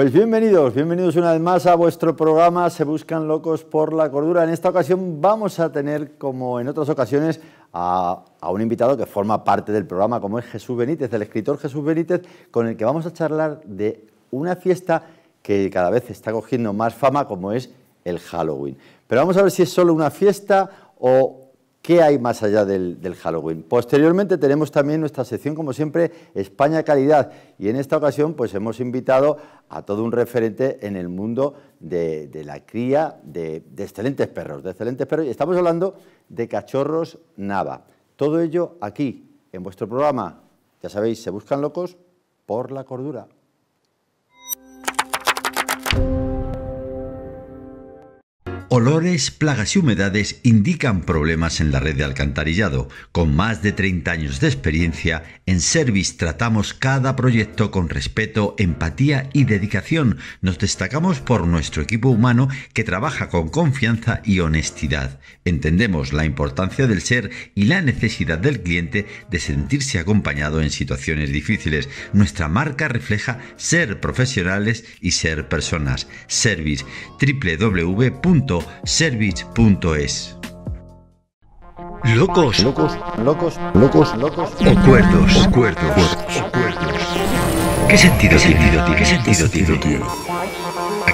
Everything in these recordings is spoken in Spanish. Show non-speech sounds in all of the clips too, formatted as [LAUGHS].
Pues bienvenidos, bienvenidos una vez más a vuestro programa Se Buscan Locos por la Cordura. En esta ocasión vamos a tener, como en otras ocasiones, a, a, un invitado que forma parte del programa, como es Jesús Benítez, el escritor Jesús Benítez, con el que vamos a charlar de una fiesta que cada vez está cogiendo más fama, como es el Halloween. Pero vamos a ver si es solo una fiesta o ¿Qué hay más allá del, Halloween? Posteriormente tenemos también nuestra sección, como siempre, España Calidad. Y en esta ocasión pues hemos invitado a todo un referente en el mundo de, la cría de, de, excelentes perros, de excelentes perros. Y estamos hablando de cachorros Nava. Todo ello aquí, en vuestro programa. Ya sabéis, se buscan locos por la cordura. Olores, plagas y humedades indican problemas en la red de alcantarillado. Con más de 30 años de experiencia, en Service tratamos cada proyecto con respeto, empatía y dedicación. Nos destacamos por nuestro equipo humano que trabaja con confianza y honestidad. Entendemos la importancia del ser y la necesidad del cliente de sentirse acompañado en situaciones difíciles. Nuestra marca refleja ser profesionales y ser personas. Service www service.es. Locos. Locos, locos, locos, locos. O cuerdos, cuerdos, cuerdos. ¿Qué sentido, ¿Qué sentido tiene? ¿Qué sentido tiene?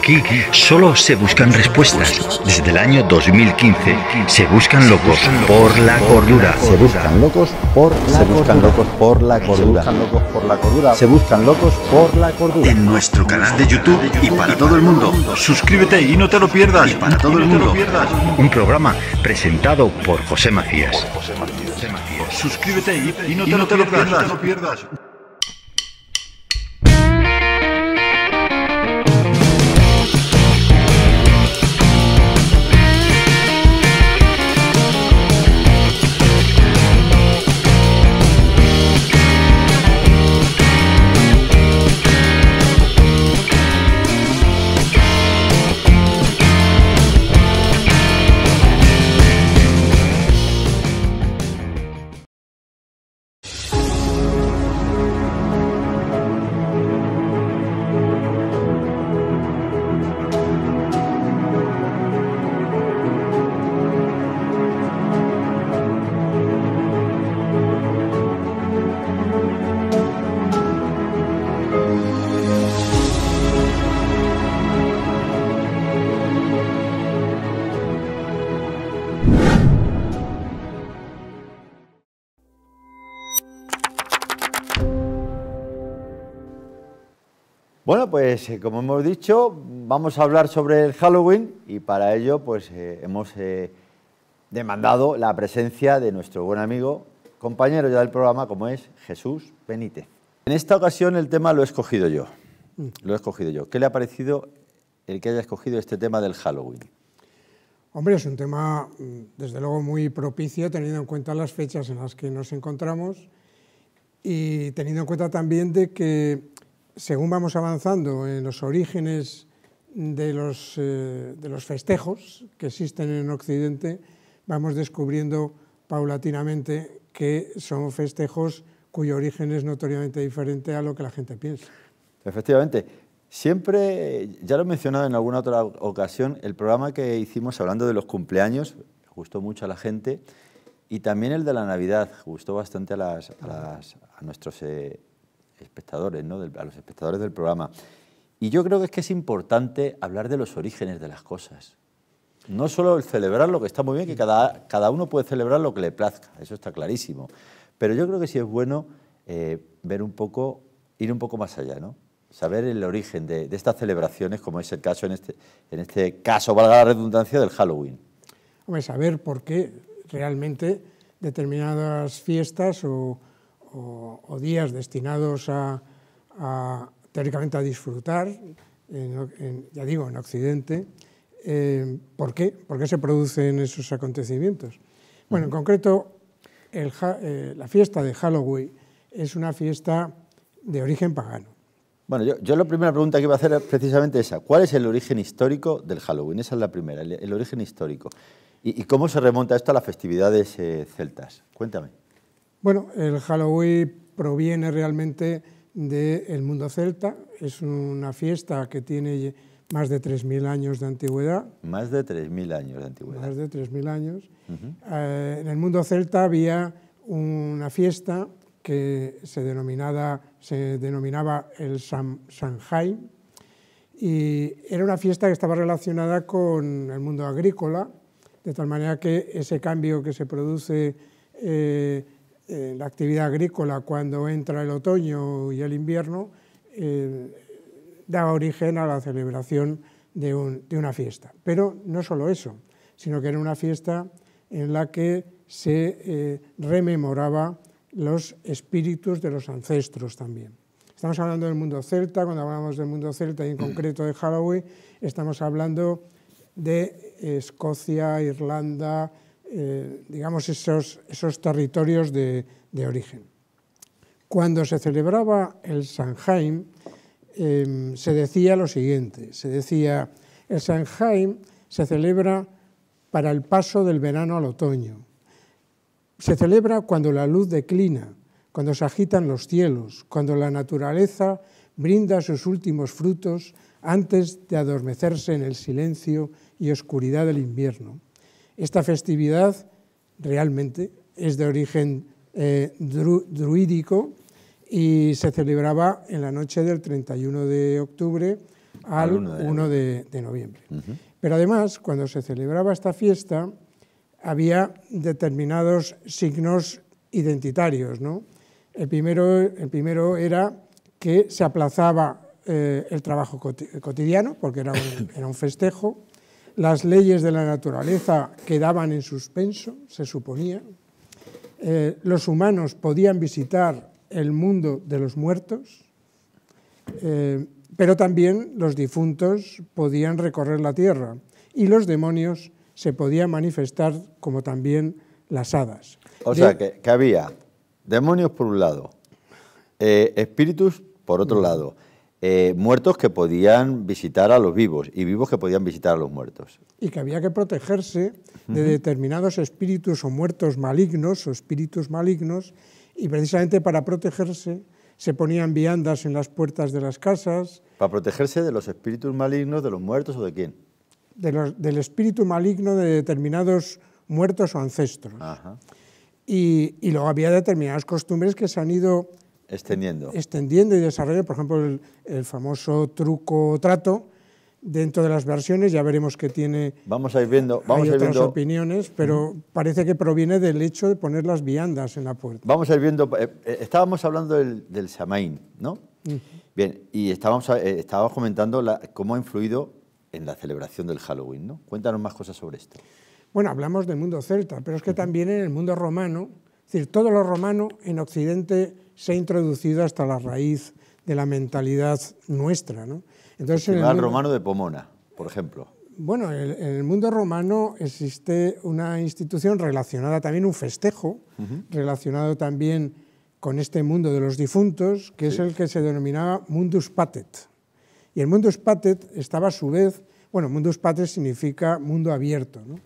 Aquí solo se buscan respuestas. Desde el año 2015 se buscan locos por la cordura. Se buscan locos por la se cordura. Se buscan locos por la cordura. Se buscan locos por la cordura. En nuestro canal de YouTube y para todo el mundo. Suscríbete y no te lo pierdas. para todo el mundo. Un programa presentado por José Macías. Suscríbete y no te lo pierdas. pues eh, como hemos dicho, vamos a hablar sobre el Halloween y para ello pues eh, hemos eh, demandado la presencia de nuestro buen amigo, compañero ya del programa, como es Jesús Benítez. En esta ocasión el tema lo he escogido yo. Lo he escogido yo. ¿Qué le ha parecido el que haya escogido este tema del Halloween? Hombre, es un tema mm, desde luego muy propicio teniendo en cuenta las fechas en las que nos encontramos y teniendo en cuenta también de que según vamos avanzando en los orígenes de los, eh, de los festejos que existen en Occidente, vamos descubriendo paulatinamente que son festejos cuyo origen es notoriamente diferente a lo que la gente piensa. Efectivamente. Siempre, ya lo he mencionado en alguna otra ocasión, el programa que hicimos hablando de los cumpleaños, gustó mucho a la gente, y también el de la Navidad, gustó bastante a, nuestros eh, espectadores, ¿no? a los espectadores del programa. Y yo creo que es que es importante hablar de los orígenes de las cosas. No solo el celebrar lo que está muy bien, que cada, cada uno puede celebrar lo que le plazca, eso está clarísimo. Pero yo creo que sí es bueno eh, ver un poco, ir un poco más allá, ¿no? Saber el origen de, estas celebraciones, como es el caso en este, en este caso, valga la redundancia, del Halloween. Hombre, saber por qué realmente determinadas fiestas o o, días destinados a, teóricamente a disfrutar, ya digo, en Occidente. Eh, ¿Por qué? ¿Por qué se producen esos acontecimientos? Bueno, en concreto, eh, la fiesta de Halloween es una fiesta de origen pagano. Bueno, yo, la primera pregunta que iba a hacer es precisamente esa. ¿Cuál es el origen histórico del Halloween? Esa es la primera, el, origen histórico. ¿Y, cómo se remonta esto a las festividades eh, celtas? Cuéntame. Bueno, el Halloween proviene realmente del mundo celta, es una fiesta que tiene más de 3.000 años de antigüedad. Más de 3.000 años de antigüedad. Más de 3.000 años. Eh, en el mundo celta había una fiesta que se, denominaba el Samhain y era una fiesta que estaba relacionada con el mundo agrícola, de tal manera que ese cambio que se produce eh, eh, la actividad agrícola cuando entra el otoño y el invierno eh, da origen a la celebración de, una fiesta. Pero no solo eso, sino que era una fiesta en la que se eh, rememoraba los espíritus de los ancestros también. Estamos hablando del mundo celta, cuando hablamos del mundo celta y en concreto de Halloween, estamos hablando de Escocia, Irlanda, eh, digamos, esos, esos territorios de, origen. Cuando se celebraba el sanheim em, se decía lo siguiente, se decía, el Sanheim se celebra para el paso del verano al otoño, se celebra cuando la luz declina, cuando se agitan los cielos, cuando la naturaleza brinda sus últimos frutos antes de adormecerse en el silencio y oscuridad del invierno. Esta festividad realmente es de origen eh, druídico y se celebraba en la noche del 31 de octubre al, 1 de, noviembre. Pero además, cuando se celebraba esta fiesta, había determinados signos identitarios. ¿no? El, primero, era que se aplazaba eh, el trabajo cotidiano, porque era un festejo, las leyes de la naturaleza quedaban en suspenso, se suponía. Eh, los humanos podían visitar el mundo de los muertos, eh, pero también los difuntos podían recorrer la tierra y los demonios se podían manifestar como también las hadas. O sea, que, había demonios por un lado, eh, espíritus por otro mm. lado, eh, muertos que podían visitar a los vivos y vivos que podían visitar a los muertos. Y que había que protegerse de determinados espíritus o muertos malignos o espíritus malignos y precisamente para protegerse se ponían viandas en las puertas de las casas. ¿Para protegerse de los espíritus malignos, de los muertos o de quién? De del espíritu maligno de determinados muertos o ancestros. Y, y luego había determinadas costumbres que se han ido Extendiendo. Extendiendo y desarrollando, por ejemplo, el, famoso truco trato, dentro de las versiones, ya veremos que tiene vamos a ir viendo, vamos otras opiniones, pero parece que proviene del hecho de poner las viandas en la puerta. Vamos a ir viendo, eh, eh, estábamos hablando del, del ¿no? Bien, y estábamos, eh, comentando cómo ha influido en la celebración del Halloween, ¿no? Cuéntanos más cosas sobre esto. Bueno, hablamos del mundo celta, pero es que también en el mundo romano, es decir, todo lo romano en Occidente se ha introducido hasta la raíz de la mentalidad nuestra. el mundo, romano de Pomona, por ejemplo. Bueno, en, el mundo romano existe una institución relacionada también, un festejo, relacionado también con este mundo de los difuntos, que es el que se denominaba mundus patet. Y el mundus patet estaba a su vez, bueno, mundus patet significa mundo abierto, ¿no?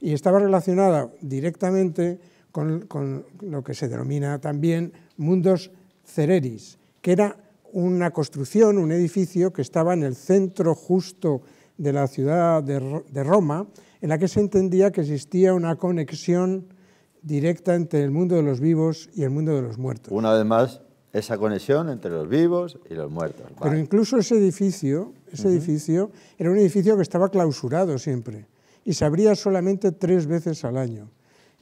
y estaba relacionada directamente con, con lo que se denomina también Mundos Cereris, que era una construcción, un edificio que estaba en el centro justo de la ciudad de, Roma, en la que se entendía que existía una conexión directa entre el mundo de los vivos y el mundo de los muertos. Una vez más, esa conexión entre los vivos y los muertos. Pero incluso ese edificio, ese edificio era un edificio que estaba clausurado siempre y se abría solamente tres veces al año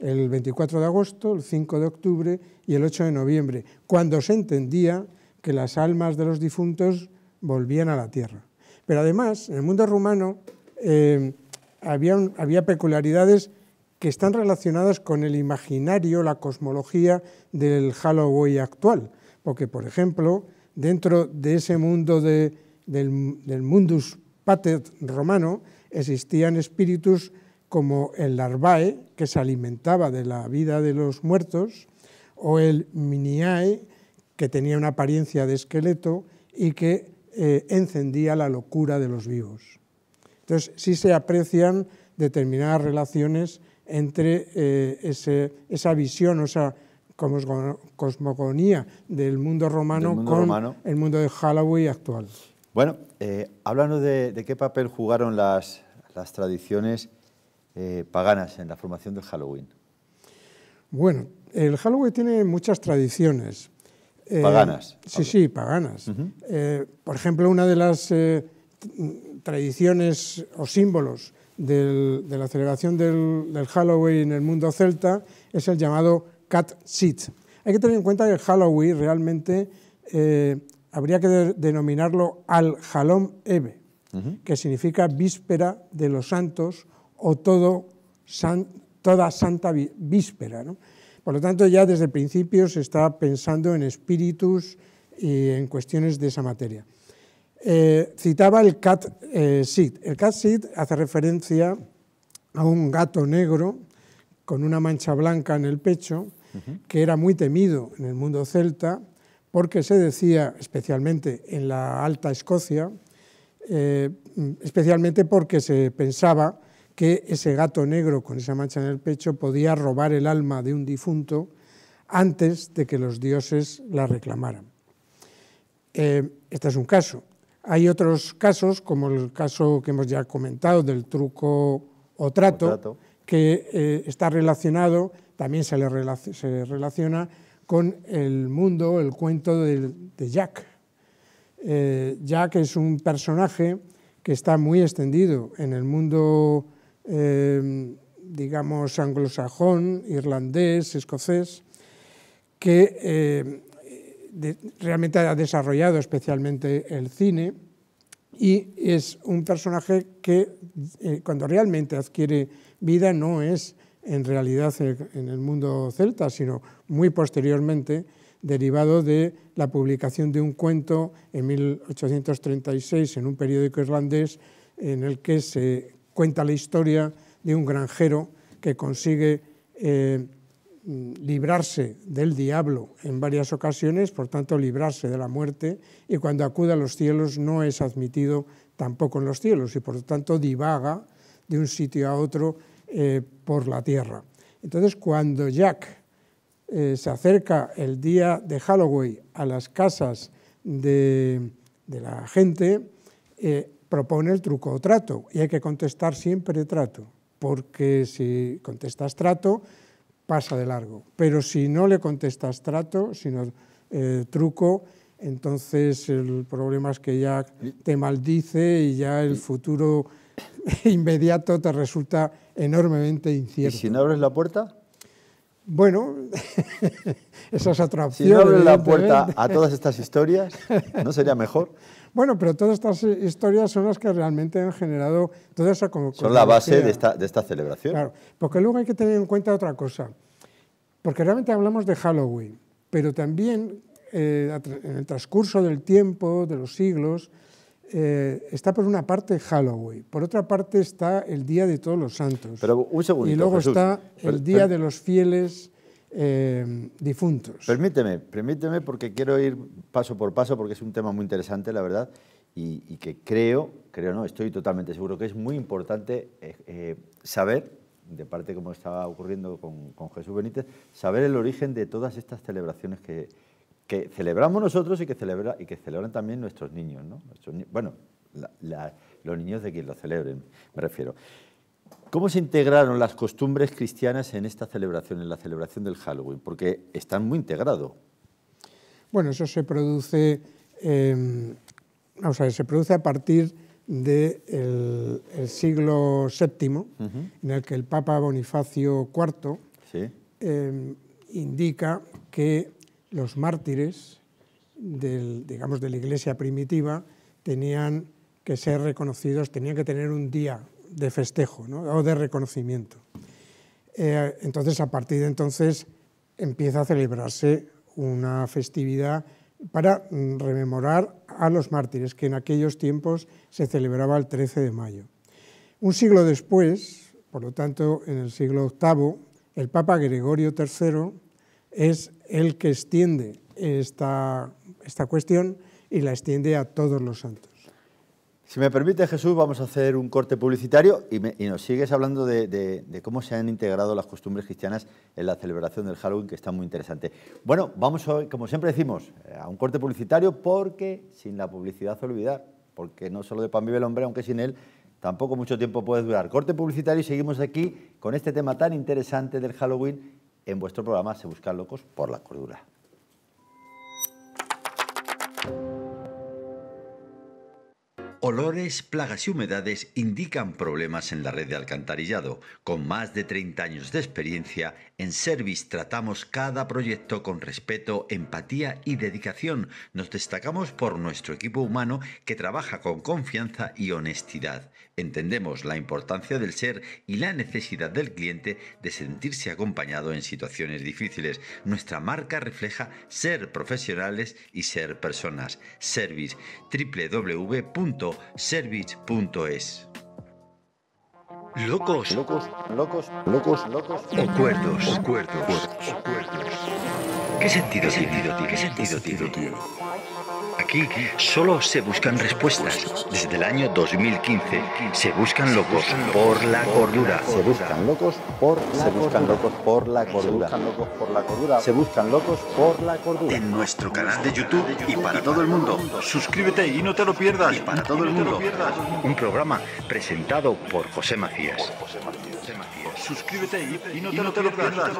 el 24 de agosto, el 5 de octubre y el 8 de noviembre, cuando se entendía que las almas de los difuntos volvían a la tierra. Pero además, en el mundo rumano eh, había, peculiaridades que están relacionadas con el imaginario, la cosmología del Halloween actual. Porque, por ejemplo, dentro de ese mundo del, del mundus patet romano existían espíritus como el larvae, que se alimentaba de la vida de los muertos, o el miniae, que tenía una apariencia de esqueleto y que eh, encendía la locura de los vivos. Entonces, sí se aprecian determinadas relaciones entre eh, esa visión o esa cosmogonía del mundo romano con el mundo de Halloween actual. Bueno, eh, háblanos de, qué papel jugaron las, las tradiciones eh, paganas en la formación del Halloween? Bueno, el Halloween tiene muchas tradiciones. Eh, paganas. Sí, sí, paganas. Eh, por ejemplo, una de las tradiciones o símbolos de la celebración del, Halloween en el mundo celta es el llamado Cat Sit. Hay que tener en cuenta que el Halloween realmente habría que denominarlo al halom Eve, que significa víspera de los santos o toda santa víspera. Por lo tanto, ya desde el principio se está pensando en espíritus y en cuestiones de esa materia. Eh, citaba el cat eh, El cat sit hace referencia a un gato negro con una mancha blanca en el pecho, que era muy temido en el mundo celta, porque se decía, especialmente en la Alta Escocia, eh, especialmente porque se pensaba que ese gato negro con esa mancha en el pecho podía robar el alma de un difunto antes de que los dioses la reclamaran. Eh, este es un caso. Hay otros casos, como el caso que hemos ya comentado del truco o trato, que eh, está relacionado, también se le relaciona, con el mundo, el cuento de, Jack. Eh, Jack es un personaje que está muy extendido en el mundo Em, digamos, anglosajón, irlandés, escocés, que em, realmente ha desarrollado especialmente el cine y es un personaje que eh, cuando realmente adquiere vida no es en realidad en el mundo celta, sino muy posteriormente, derivado de la publicación de un cuento en 1836 en un periódico irlandés en el que se cuenta la historia de un granjero que consigue eh, librarse del diablo en varias ocasiones, por tanto librarse de la muerte, y cuando acude a los cielos no es admitido tampoco en los cielos, y por lo tanto divaga de un sitio a otro eh, por la tierra. Entonces cuando Jack eh, se acerca el día de Halloween a las casas de, la gente, propone el truco o trato y hay que contestar siempre trato, porque si contestas trato pasa de largo, pero si no le contestas trato, sino eh, truco, entonces el problema es que ya te maldice y ya el futuro [LAUGHS] inmediato te resulta enormemente incierto. ¿Y si no abres la puerta? Bueno, [LAUGHS] esas es Si no abren la puerta a todas estas historias, ¿no sería mejor? [LAUGHS] Bueno, pero todas estas historias son las que realmente han generado toda esa... son la base de esta, celebración. Claro, porque luego hay que tener en cuenta otra cosa. Porque realmente hablamos de Halloween, pero también eh, en el transcurso del tiempo, de los siglos, eh, está por una parte Halloween, por otra parte está el Día de Todos los Santos. Pero un segundo. y luego está el Día de los Fieles eh, Difuntos. Permíteme, permíteme porque quiero ir paso por paso porque es un tema muy interesante, la verdad, y, que creo, creo no, estoy totalmente seguro que es muy importante eh, saber de parte como estaba ocurriendo con Jesús Benítez, saber el origen de todas estas celebraciones que, que celebramos nosotros y que, celebra, y que celebran también nuestros niños, ¿no? bueno, los niños de quien lo celebren, me refiero. ¿Cómo se integraron las costumbres cristianas en esta celebración, en la celebración del Halloween? Porque están muy integrados. Bueno, eso se produce, em, se produce a partir del siglo VII, en el que el Papa Bonifacio IV em, indica que los mártires digamos, de la iglesia primitiva tenían que ser reconocidos, tenían que tener un día de festejo o de reconocimiento. Eh, entonces, a partir de entonces, empieza a celebrarse una festividad para mm, rememorar a los mártires, que en aquellos tiempos se celebraba el 13 de mayo. Un siglo después, por lo tanto, en el siglo VIII, el Papa Gregorio III es el que extiende esta, esta cuestión y la extiende a todos los santos. Si me permite, Jesús, vamos a hacer un corte publicitario y, nos sigues hablando de, cómo se han integrado las costumbres cristianas en la celebración del Halloween, que está muy interesante. Bueno, vamos hoy, como siempre decimos, eh, a un corte publicitario porque sin la publicidad olvidar, porque no solo de pan vive el hombre, aunque sin él tampoco mucho tiempo puede durar. Corte publicitario y seguimos aquí con este tema tan interesante del Halloween en vuestro programa Se Buscan Locos por la Cordura. Olores, plagas y humedades indican problemas en la red de alcantarillado. Con más de 30 años de experiencia, en Service tratamos cada proyecto con respeto, empatía y dedicación. Nos destacamos por nuestro equipo humano que trabaja con confianza y honestidad. Entendemos la importancia del ser y la necesidad del cliente de sentirse acompañado en situaciones difíciles. Nuestra marca refleja ser profesionales y ser personas. Service www service.es. Locos. Locos, locos, locos, locos. Acuerdos, o cuerdos. ¿Qué sentido tiene? ¿Qué sentido tío? Aquí solo se buscan respuestas. Desde el año 2015 se buscan locos por la cordura. Se buscan locos por la cordura. Se buscan locos por la cordura. En nuestro canal de YouTube y para todo el mundo. Suscríbete y no te lo pierdas. para todo el mundo. Un programa presentado por José Macías. Suscríbete y no te lo pierdas.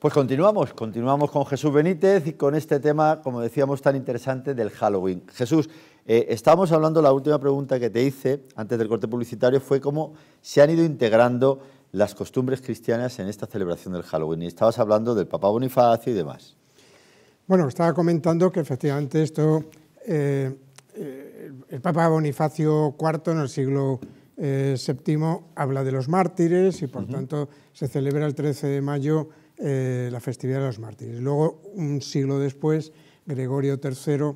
Pues continuamos, continuamos con Jesús Benítez y con este tema, como decíamos, tan interesante del Halloween. Jesús, eh, estábamos hablando, la última pregunta que te hice antes del corte publicitario fue cómo se han ido integrando las costumbres cristianas en esta celebración del Halloween. Y estabas hablando del Papa Bonifacio y demás. Bueno, estaba comentando que efectivamente esto, eh, eh, el Papa Bonifacio IV en el siglo VII habla de los mártires y por tanto se celebra el 13 de mayo eh, la festividad de los mártires. Luego, un siglo después, Gregorio III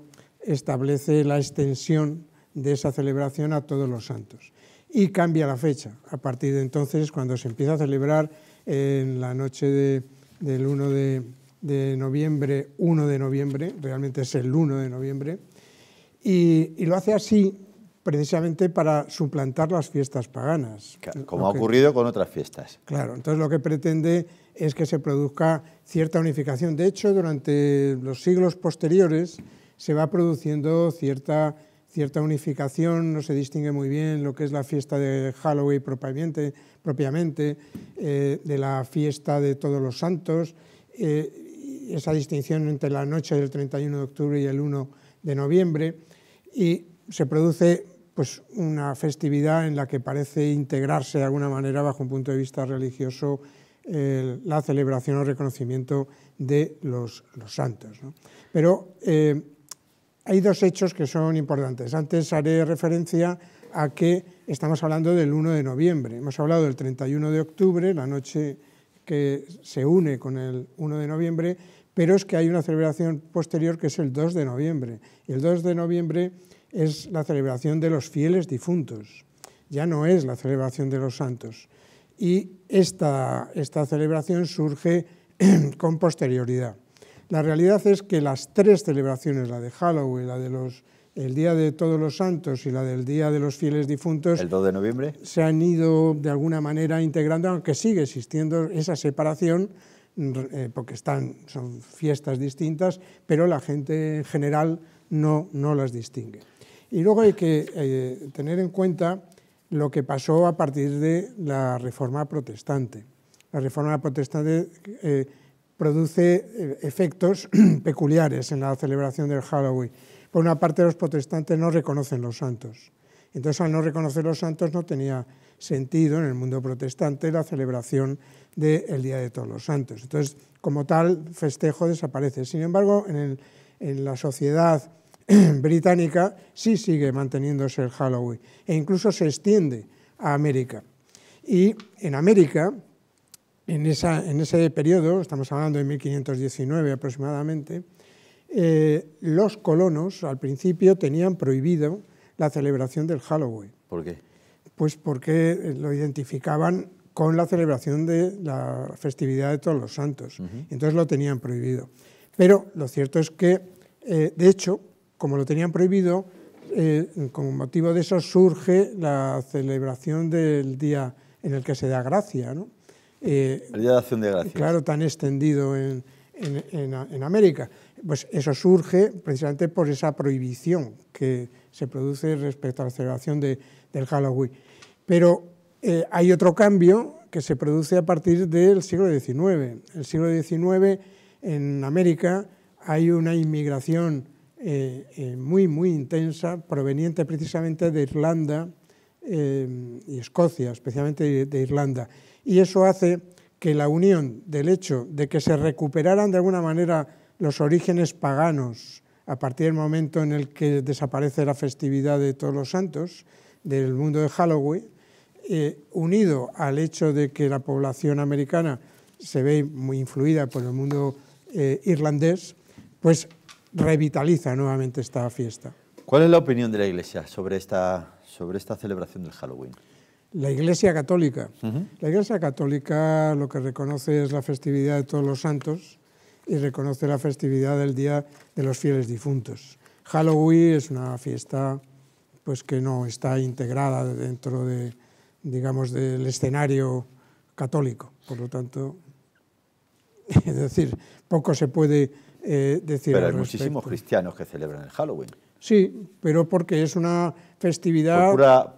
establece la extensión de esa celebración a todos los santos y cambia la fecha. A partir de entonces, cuando se empieza a celebrar en la noche del 1 de, noviembre, 1 de noviembre, realmente es el 1 de noviembre, y, lo hace así precisamente para suplantar las fiestas paganas. Como ha ocurrido con otras fiestas. Claro, entonces lo que pretende es que se produzca cierta unificación. De hecho, durante los siglos posteriores se va produciendo cierta, cierta unificación, no se distingue muy bien lo que es la fiesta de Halloween propiamente, propiamente eh, de la fiesta de todos los santos, eh, esa distinción entre la noche del 31 de octubre y el 1 de noviembre, y se produce pues una festividad en la que parece integrarse de alguna manera bajo un punto de vista religioso la celebración o reconocimiento de los, santos. Pero eh, hay dos hechos que son importantes. Antes haré referencia a que estamos hablando del 1 de noviembre. Hemos hablado del 31 de octubre, la noche que se une con el 1 de noviembre, pero es que hay una celebración posterior que es el 2 de noviembre. el 2 de noviembre es la celebración de los fieles difuntos, ya no es la celebración de los santos. Y esta, esta celebración surge [CLEARS THROAT] con posterioridad. La realidad es que las tres celebraciones, la de Halloween, la de los el Día de Todos los Santos y la del Día de los Fieles Difuntos, el 2 de noviembre, se han ido de alguna manera integrando, aunque sigue existiendo esa separación, eh, porque están, son fiestas distintas, pero la gente en general no, no las distingue. Y luego hay que eh, tener en cuenta lo que pasó a partir de la Reforma Protestante. La Reforma Protestante eh, produce eh, efectos [CLEARS THROAT] peculiares en la celebración del Halloween. Por una parte, los protestantes no reconocen los santos. Entonces, al no reconocer los santos, no tenía sentido en el mundo protestante la celebración del Día de Todos los Santos. Entonces, como tal, festejo desaparece. Sin embargo, en, en la sociedad [CLEARS THROAT] británica sí sigue manteniéndose el Halloween e incluso se extiende a América. Y en América, en, esa, en ese periodo, estamos hablando de 1519 aproximadamente, eh, los colonos al principio tenían prohibido la celebración del Halloween. ¿Por qué? Pues porque lo identificaban con la celebración de la festividad de todos los santos. Entonces lo tenían prohibido. Pero lo cierto es que, eh, de hecho, como lo tenían prohibido, eh, como motivo de eso surge la celebración del día en el que se da gracia. ¿no? Eh, el Día de Acción de Gracias. Claro, tan extendido en, en, América. Pues eso surge precisamente por esa prohibición que se produce respecto a la celebración del Halloween. Pero eh, hay otro cambio que se produce a partir del siglo XIX. El siglo XIX en América hay una inmigración eh, eh, muy, muy intensa, proveniente precisamente de Irlanda eh, y Escocia, especialmente de, de, Irlanda. Y eso hace que la unión del hecho de que se recuperaran de alguna manera los orígenes paganos a partir del momento en el que desaparece la festividad de todos los santos, del mundo de Halloween, unido al hecho de que la población americana se ve muy influida por el mundo irlandés, pues revitaliza nuevamente esta fiesta. ¿Cuál es la opinión de la Iglesia sobre esta, sobre esta celebración del Halloween? La Iglesia Católica. La Iglesia Católica lo que reconoce es la festividad de todos los santos y reconoce la festividad del Día de los Fieles Difuntos. Halloween es una fiesta pues, que no está integrada dentro de, digamos, del escenario católico. Por lo tanto, [LAUGHS] es decir, poco se puede eh, decir. Pero hay muchísimos cristianos que celebran el Halloween. Sí, pero porque es una festividad.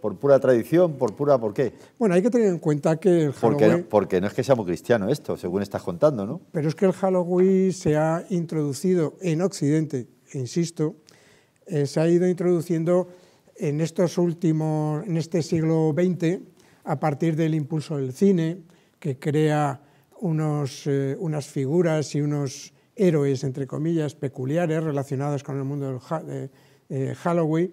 Por pura, tradición, por pura. ¿Por qué? Bueno, hay que tener en cuenta que el Halloween. Porque, no es que seamos cristianos esto, según estás contando, ¿no? Pero es que el Halloween se ha introducido en Occidente, insisto, eh, se ha ido introduciendo en estos últimos, en este siglo XX, a partir del impulso del cine, que crea unos, eh, unas figuras y unos héroes, entre comillas, peculiares relacionados con el mundo del de, eh, Halloween.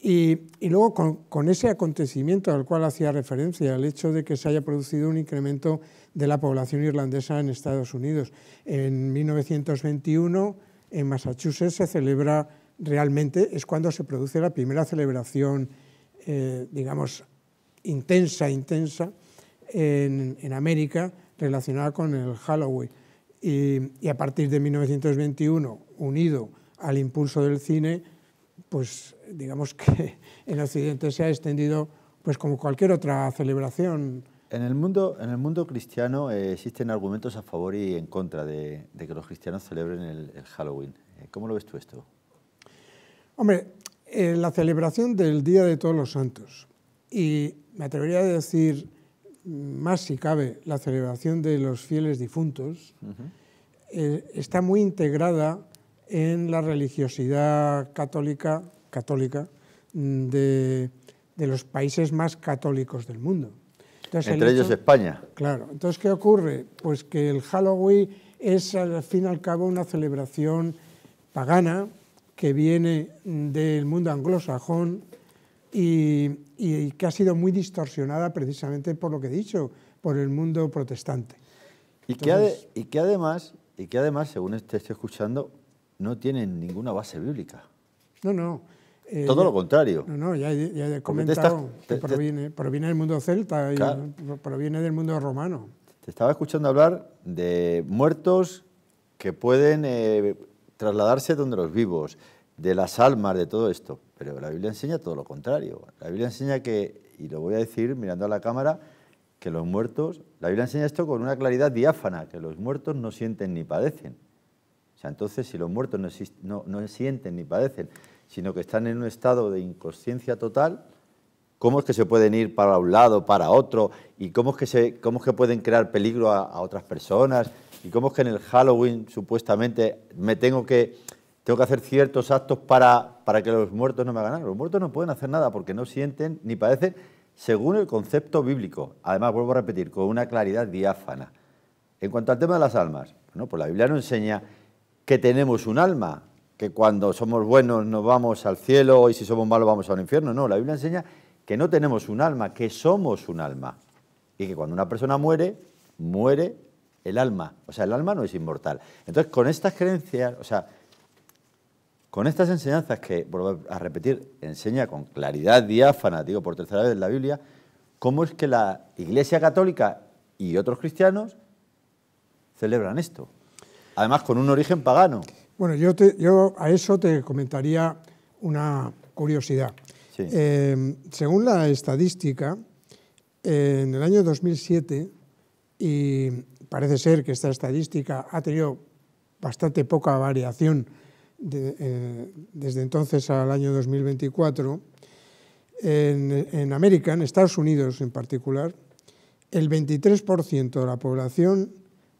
Y, luego con, ese acontecimiento al cual hacía referencia, el hecho de que se haya producido un incremento de la población irlandesa en Estados Unidos. En 1921, en Massachusetts, se celebra realmente, es cuando se produce la primera celebración, eh, digamos, intensa, intensa, en América relacionada con el Halloween y, a partir de 1921, unido al impulso del cine, pues digamos que [LAUGHS] en Occidente se ha extendido pues como cualquier otra celebración. En el mundo, en el mundo cristiano eh, existen argumentos a favor y en contra de, que los cristianos celebren el, Halloween. Eh, ¿Cómo lo ves tú esto? Hombre, eh, la celebración del Día de Todos los Santos y me atrevería a decir más si cabe, la celebración de los fieles difuntos, eh, está muy integrada en la religiosidad católica, católica mm, de, los países más católicos del mundo. Entre ellos España. Claro. Entonces, ¿qué ocurre? Pues que el Halloween es, al fin y al cabo, una celebración pagana que viene mm, del mundo anglosajón y, que ha sido muy distorsionada precisamente por lo que he dicho, por el mundo protestante. y, que, además, y que además, según te estoy escuchando, no tienen ninguna base bíblica. No, no. Eh, todo lo contrario. No, no, ya, he comentado proviene, del mundo celta y proviene del mundo romano. Te estaba escuchando hablar de muertos que pueden eh, trasladarse donde los vivos, de las almas, de todo esto. Pero la Biblia enseña todo lo contrario. La Biblia enseña que, y lo voy a decir mirando a la cámara, que los muertos, la Biblia enseña esto con una claridad diáfana, que los muertos no sienten ni padecen. O sea, entonces si los muertos no, no, sienten ni padecen, sino que están en un estado de inconsciencia total, ¿cómo es que se pueden ir para un lado, para otro? ¿Y cómo es que, se, cómo es que pueden crear peligro a, a otras personas? ¿Y cómo es que en el Halloween supuestamente me tengo que, tengo que hacer ciertos actos para, para que los muertos no me hagan nada. Los muertos no pueden hacer nada porque no sienten ni padecen según el concepto bíblico. Además, vuelvo a repetir, con una claridad diáfana. En cuanto al tema de las almas, pues la Biblia no enseña que tenemos un alma, que cuando somos buenos nos vamos al cielo y si somos malos vamos al infierno. No, la Biblia enseña que no tenemos un alma, que somos un alma. Y que cuando una persona muere, muere el alma. O sea, el alma no es inmortal. Entonces, con estas creencias, o sea, con estas enseñanzas que, vuelvo a repetir, enseña con claridad diáfana, digo por tercera vez en la Biblia, cómo es que la Iglesia Católica y otros cristianos celebran esto. Además, con un origen pagano. Bueno, yo, a eso te comentaría una curiosidad. Eh, según la estadística, en el año 2007, y parece ser que esta estadística ha tenido bastante poca variación, eh, desde entonces al año 2024, en, América, en Estados Unidos en particular, el 23% de la población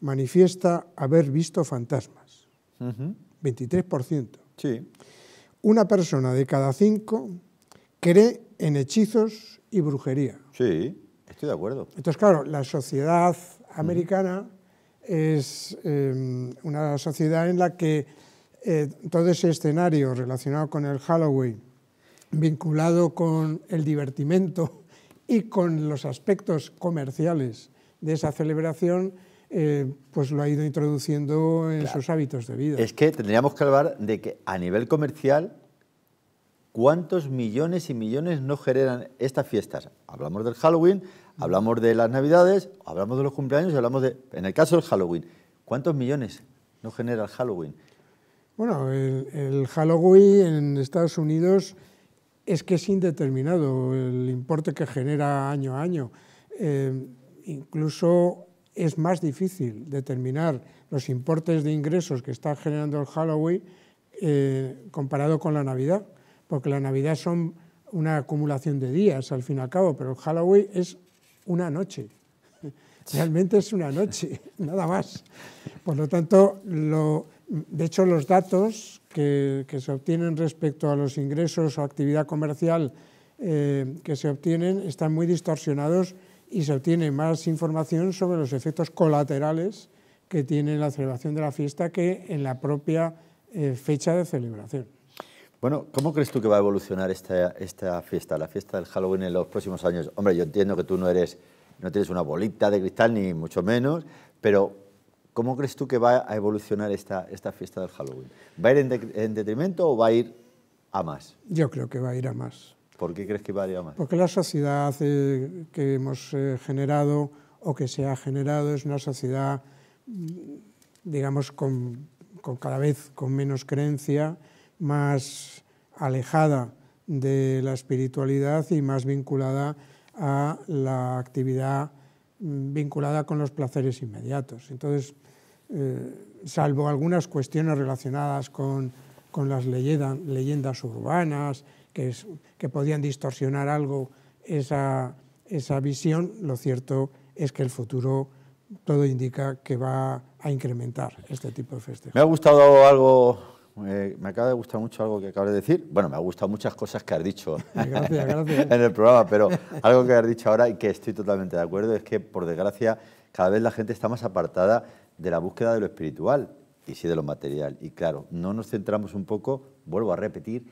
manifiesta haber visto fantasmas. 23%. Sí. Una persona de cada cinco cree en hechizos y brujería. Sí, estoy de acuerdo. Entonces, claro, la sociedad americana es em, una sociedad en la que eh, todo ese escenario relacionado con el Halloween, vinculado con el divertimento [LAUGHS] y con los aspectos comerciales de esa celebración, eh, pues lo ha ido introduciendo en sus hábitos de vida. Es que tendríamos que hablar de que a nivel comercial, ¿cuántos millones y millones no generan estas fiestas? Hablamos del Halloween, mm. hablamos de las Navidades, hablamos de los cumpleaños hablamos de, en el caso del Halloween, ¿cuántos millones no genera el Halloween? Bueno, el, Halloween en Estados Unidos es que es indeterminado el importe que genera año a año. Eh, incluso es más difícil determinar los importes de ingresos que está generando el Halloween eh, comparado con la Navidad, porque la Navidad son una acumulación de días al fin y al cabo, pero el Halloween es una noche. [LAUGHS] Realmente es una noche, [LAUGHS] nada más. Por lo tanto, lo, de hecho, los datos que, se obtienen respecto a los ingresos o actividad comercial eh, que se obtienen están muy distorsionados y se obtiene más información sobre los efectos colaterales que tiene la celebración de la fiesta que en la propia eh, fecha de celebración. Bueno, ¿cómo crees tú que va a evolucionar esta, fiesta, la fiesta del Halloween en los próximos años? Hombre, yo entiendo que tú no eres, no tienes una bolita de cristal, ni mucho menos, pero ¿Cómo crees tú que va a evolucionar esta, fiesta del Halloween? ¿Va a ir en, detrimento o va a ir a más? Yo creo que va a ir a más. ¿Por qué crees que va a ir a más? Porque la sociedad eh, que hemos eh, generado o que se ha generado es una sociedad, mm, digamos, con cada vez con menos creencia, más alejada de la espiritualidad y más vinculada a la actividad vinculada con los placeres inmediatos. Entonces, eh, salvo algunas cuestiones relacionadas con, las leyendas urbanas, que, que, podían distorsionar algo esa, esa visión, lo cierto es que el futuro todo indica que va a incrementar este tipo de festejos. Me ha gustado algo eh, me acaba de gustar mucho algo que acabas de decir. Bueno, me ha gustado muchas cosas que has dicho [LAUGHS] [LAUGHS] en el programa, pero algo que has dicho ahora y que estoy totalmente de acuerdo es que, por desgracia, cada vez la gente está más apartada de la búsqueda de lo espiritual y sí de lo material. Y claro, no nos centramos un poco, vuelvo a repetir,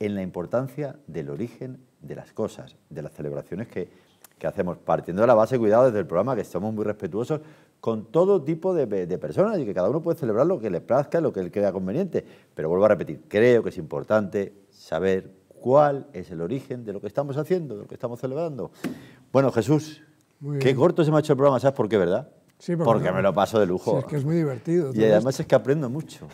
en la importancia del origen de las cosas, de las celebraciones que, que hacemos, partiendo de la base, cuidado, desde el programa, que estamos muy respetuosos con todo tipo de, personas y que cada uno puede celebrar lo que le plazca, lo que le crea conveniente. Pero vuelvo a repetir, creo que es importante saber cuál es el origen de lo que estamos haciendo, de lo que estamos celebrando. Bueno, Jesús, qué corto se me ha hecho el programa, ¿sabes por qué, verdad? porque, me lo paso de lujo. Sí, es que es muy divertido. Y además es que aprendo mucho.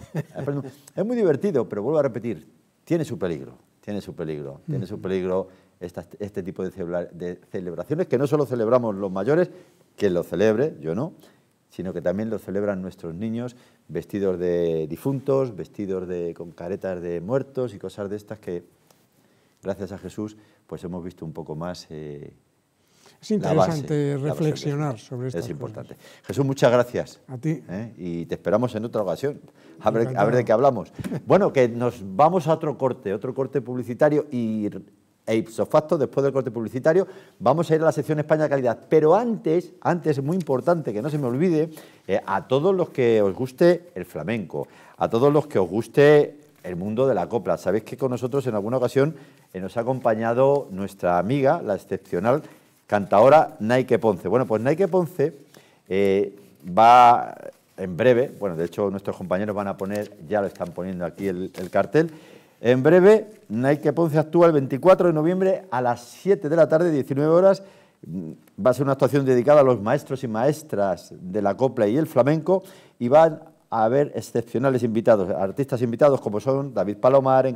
es muy divertido, pero vuelvo a repetir, tiene su peligro, tiene su peligro, tiene su peligro este tipo de, de celebraciones, que no solo celebramos los mayores, que lo celebre, yo no, sino que también lo celebran nuestros niños vestidos de difuntos, vestidos de, con caretas de muertos y cosas de estas que, gracias a Jesús, pues hemos visto un poco más. Eh, es interesante reflexionar sobre esto. Es importante. Jesús, muchas gracias. A ti. ¿eh? Y te esperamos en otra ocasión. A ver, a ver de qué hablamos. bueno, que nos vamos a otro corte, otro corte publicitario y e ipso facto, después del corte publicitario, vamos a ir a la sección España Calidad. Pero antes, antes es muy importante que no se me olvide, eh, a todos los que os guste el flamenco, a todos los que os guste el mundo de la copla. Sabéis que con nosotros en alguna ocasión eh, nos ha acompañado nuestra amiga, la excepcional cantadora Nike Ponce. Bueno, pues Nike Ponce eh, va en breve, bueno, de hecho nuestros compañeros van a poner, ya lo están poniendo aquí el cartel, en breve, Nike Ponce actúa el 24 de noviembre a las 7 de la tarde, 19 horas. Va a ser una actuación dedicada a los maestros y maestras de la copla y el flamenco y van a haber excepcionales invitados, artistas invitados como son David Palomar,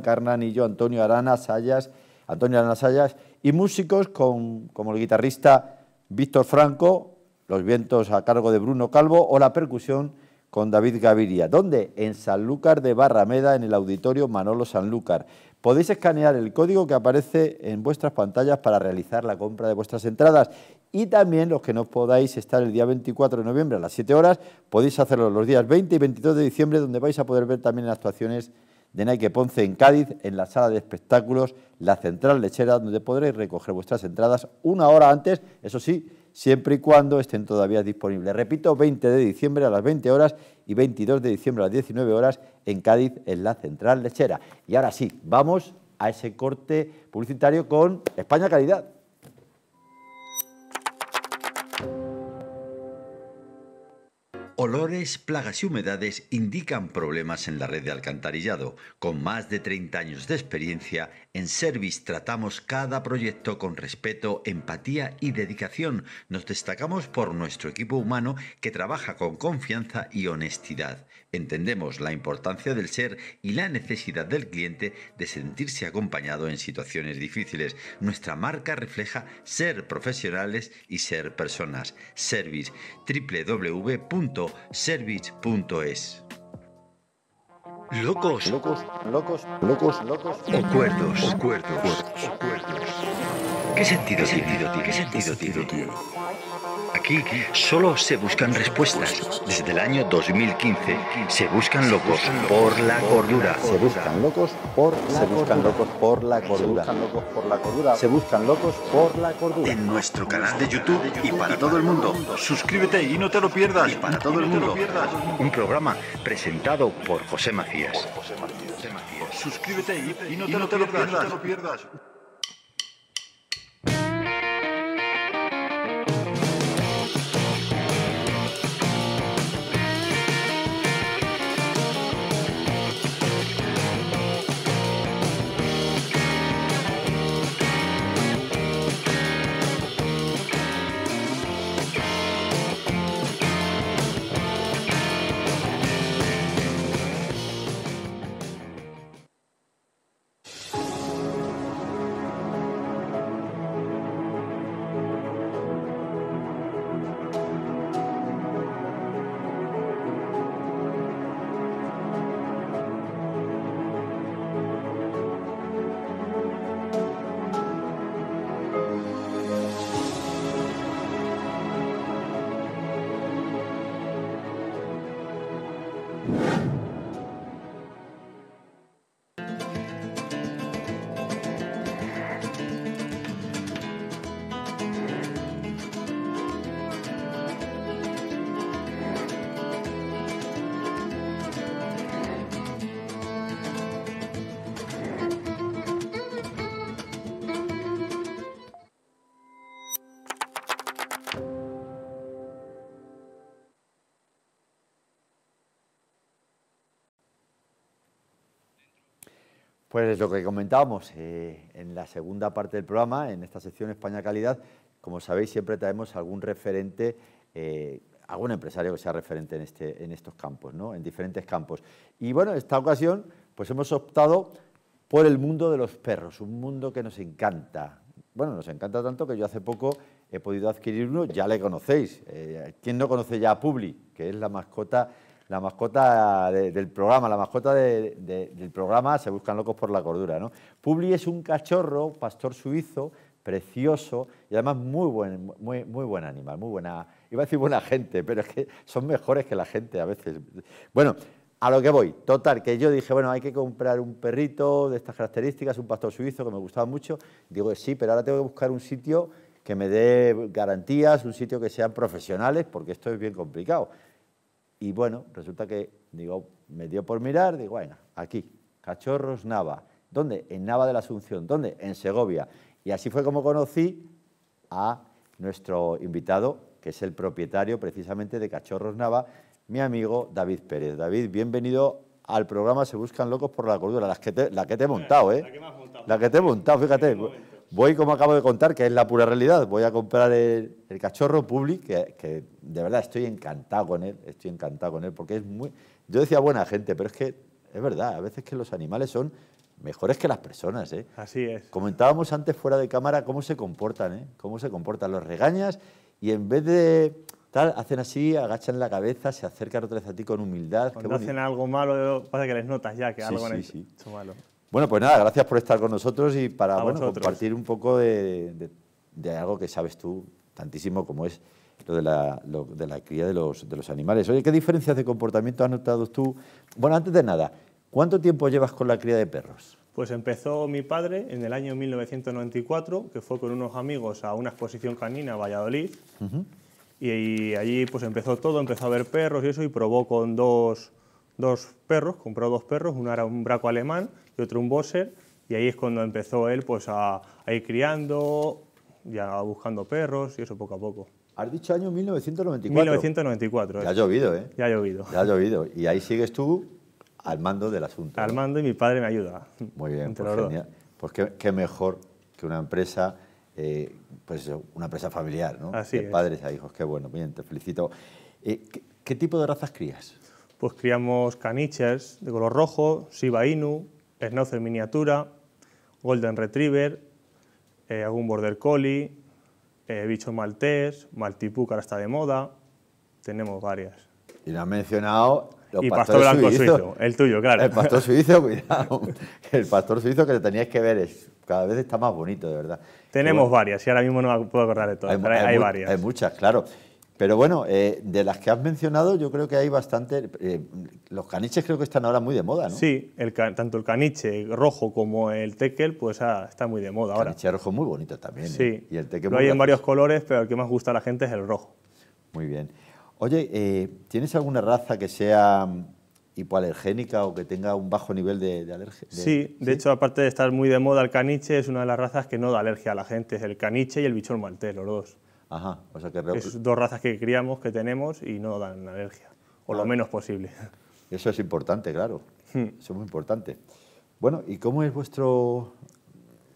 yo, Antonio Arana Sayas, Antonio Arana Sayas y músicos como el guitarrista Víctor Franco, los vientos a cargo de Bruno Calvo o la percusión con David Gaviria. ¿Dónde? En Sanlúcar de Barrameda, en el auditorio Manolo Sanlúcar. Podéis escanear el código que aparece en vuestras pantallas para realizar la compra de vuestras entradas. Y también los que no podáis estar el día 24 de noviembre a las 7 horas, podéis hacerlo los días 20 y 22 de diciembre, donde vais a poder ver también las actuaciones de Nike Ponce en Cádiz, en la sala de espectáculos, la central lechera, donde podréis recoger vuestras entradas una hora antes, eso sí, siempre y cuando estén todavía disponibles. Repito, 20 de diciembre a las 20 horas y 22 de diciembre a las 19 horas en Cádiz, en la central lechera. Y ahora sí, vamos a ese corte publicitario con España Calidad. Olores, plagas y humedades indican problemas en la red de alcantarillado. Con más de 30 años de experiencia, en Service tratamos cada proyecto con respeto, empatía y dedicación. Nos destacamos por nuestro equipo humano que trabaja con confianza y honestidad. Entendemos la importancia del ser y la necesidad del cliente de sentirse acompañado en situaciones difíciles. Nuestra marca refleja ser profesionales y ser personas. Service www.service.es. Locos, locos, locos, locos, locos. ¿Qué sentido ¿Qué sentido tiene? Aquí solo se buscan respuestas. Desde el año 2015 se buscan locos por la cordura. Se buscan locos por la cordura. Se buscan locos por la cordura. En nuestro canal de YouTube y para todo el mundo. Suscríbete y no te lo pierdas. para todo el mundo. Un programa presentado por José Macías. Suscríbete y no te lo pierdas. Pues lo que comentábamos eh, en la segunda parte del programa, en esta sección España Calidad, como sabéis siempre traemos algún referente, eh, algún empresario que sea referente este, en, estos campos, ¿no? en diferentes campos. Y bueno, en esta ocasión pues hemos optado por el mundo de los perros, un mundo que nos encanta. Bueno, nos encanta tanto que yo hace poco he podido adquirir uno, ya le conocéis. Eh, ¿Quién no conoce ya a Publi, que es la mascota la mascota del programa, la mascota del programa Se Buscan Locos por la Cordura. ¿no? Publi es un cachorro, pastor suizo, precioso y además muy buen, muy, muy buen animal, muy buena, iba a decir buena gente, pero es que son mejores que la gente a veces. Bueno, a lo que voy, total, que yo dije, bueno, hay que comprar un perrito de estas características, un pastor suizo que me gustaba mucho. Digo, sí, pero ahora tengo que buscar un sitio que me dé garantías, un sitio que sean profesionales, porque esto es bien complicado. Y bueno, resulta que digo, me dio por mirar, digo, bueno, aquí, Cachorros Nava. ¿Dónde? En Nava de la Asunción. ¿Dónde? En Segovia. Y así fue como conocí a nuestro invitado, que es el propietario precisamente de Cachorros Nava, mi amigo David Pérez. David, bienvenido al programa Se Buscan Locos por la Cordura, la que te, la que te he montado, ¿eh? La que, me has montado. La que te he montado, fíjate voy, como acabo de contar, que es la pura realidad, voy a comprar el, cachorro Public, que, de verdad estoy encantado con él, estoy encantado con él, porque es muy... Yo decía buena gente, pero es que es verdad, a veces que los animales son mejores que las personas, ¿eh? Así es. Comentábamos antes fuera de cámara cómo se comportan, ¿eh? Cómo se comportan, los regañas y en vez de... Tal, hacen así, agachan la cabeza, se acercan otra vez a ti con humildad. Cuando hacen algo malo, pasa que les notas ya que algo sí, malo. Bueno, pues nada, gracias por estar con nosotros y para compartir un poco de, algo que sabes tú tantísimo como es lo de la, cría de los, animales. Oye, ¿qué diferencias de comportamiento has notado tú? Bueno, antes de nada, ¿cuánto tiempo llevas con la cría de perros? Pues empezó mi padre en el año 1994, que fue con unos amigos a una exposición canina a Valladolid. y, allí pues empezó todo, empezó a ver perros y eso, y probó con dos, dos perros, compró dos perros, uno era un braco alemán otro un boxer, y ahí es cuando empezó él pues, a, ir criando, ya buscando perros y eso poco a poco. Has dicho año 1994. 1994. Ya ha llovido, ¿eh? Ya ha llovido. Ya llovido. Y ahí sigues tú al mando del asunto. Al mando y mi padre me ayuda. Muy bien, [LAUGHS] pues, genial. pues qué, mejor que una empresa, eh, pues una empresa familiar, ¿no? Así de padres a hijos, qué bueno. Bien, te felicito. Eh, ¿qué, ¿qué, tipo de razas crías? Pues criamos caniches de color rojo, Shiba Inu, schnauzer miniatura, golden retriever, eh, algún border collie, eh, bicho maltés, maltipú que ahora está de moda, tenemos varias. Y lo han mencionado y pastor blanco suizo, el tuyo, claro. El pastor [LAUGHS] suizo, cuidado. El pastor suizo que lo teníais que ver, es, cada vez está más bonito, de verdad. Tenemos varias, y ahora mismo no me puedo acordar de todas, hay varias. Hay muchas, claro. Pero bueno, eh, de las que has mencionado, yo creo que hay bastante. Eh, los caniches creo que están ahora muy de moda, ¿no? Sí, tanto el caniche rojo como el tekel, pues ah, está muy de moda ahora. El caniche rojo muy bonito también. ¿eh? Sí, y el lo hay en varios colores, pero el que más gusta a la gente es el rojo. Muy bien. Oye, ¿tienes alguna raza que sea mm, hipoalergénica o que tenga un bajo nivel de, alergia? sí, de hecho, aparte de estar muy de moda el caniche, es una de las razas que no da alergia a la gente. Es el caniche y el bichón maltés, los dos. Ajá, o sea que... Es dos razas que criamos, que tenemos y no dan alergia, o lo menos posible. Eso es importante, claro. Hmm. Eso es muy importante. Bueno, ¿y cómo es vuestro